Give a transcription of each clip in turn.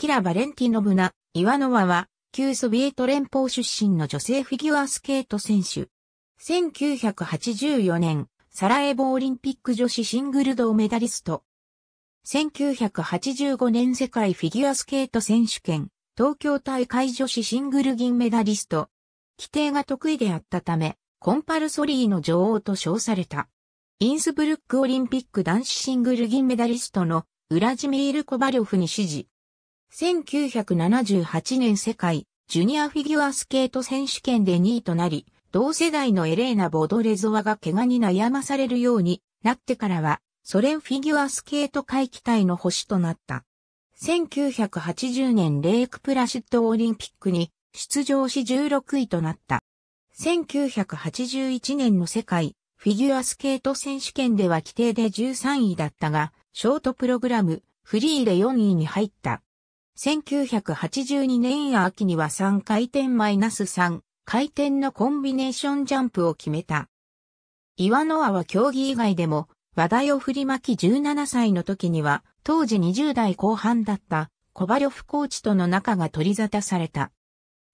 キラ・バレンティノブナ・イワノワは、旧ソビエト連邦出身の女性フィギュアスケート選手。1984年、サラエボオリンピック女子シングル銅メダリスト。1985年世界フィギュアスケート選手権、東京大会女子シングル銀メダリスト。規定が得意であったため、コンパルソリーの女王と称された。インスブルックオリンピック男子シングル銀メダリストのウラジミール・コバリョフに指示。1978年世界ジュニアフィギュアスケート選手権で2位となり、同世代のエレーナ・ボドレゾワが怪我に悩まされるようになってからは、ソ連フィギュアスケート会期待の星となった。1980年レイクプラシッドオリンピックに出場し16位となった。1981年の世界フィギュアスケート選手権では規定で13位だったが、ショートプログラムフリーで4位に入った。1982年秋には3回転マイナス3回転のコンビネーションジャンプを決めた。岩野アは競技以外でも話題を振りまき17歳の時には当時20代後半だったコバリョフコーチとの仲が取り沙汰された。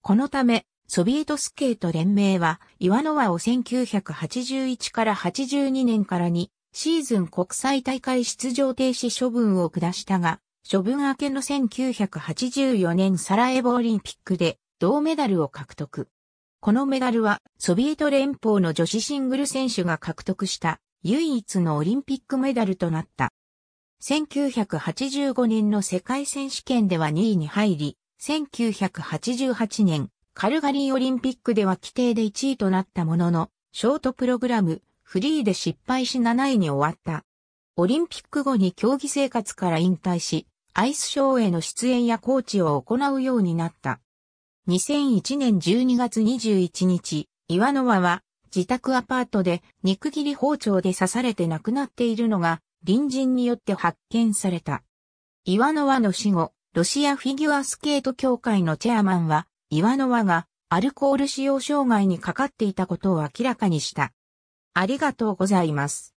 このためソビエトスケート連盟は、岩ワノワを1981から82年からに、シーズン国際大会出場停止処分を下したが、処分明けの1984年サラエボオリンピックで銅メダルを獲得。このメダルはソビエト連邦の女子シングル選手が獲得した唯一のオリンピックメダルとなった。1985年の世界選手権では2位に入り、1988年カルガリーオリンピックでは規定で1位となったものの、ショートプログラム、フリーで失敗し7位に終わった。オリンピック後に競技生活から引退し、アイスショーへの出演やコーチを行うようになった。2001年12月21日、岩の輪は自宅アパートで肉切り包丁で刺されて亡くなっているのが隣人によって発見された。岩の輪の死後、ロシアフィギュアスケート協会のチェアマンは、岩の輪がアルコール使用障害にかかっていたことを明らかにした。ありがとうございます。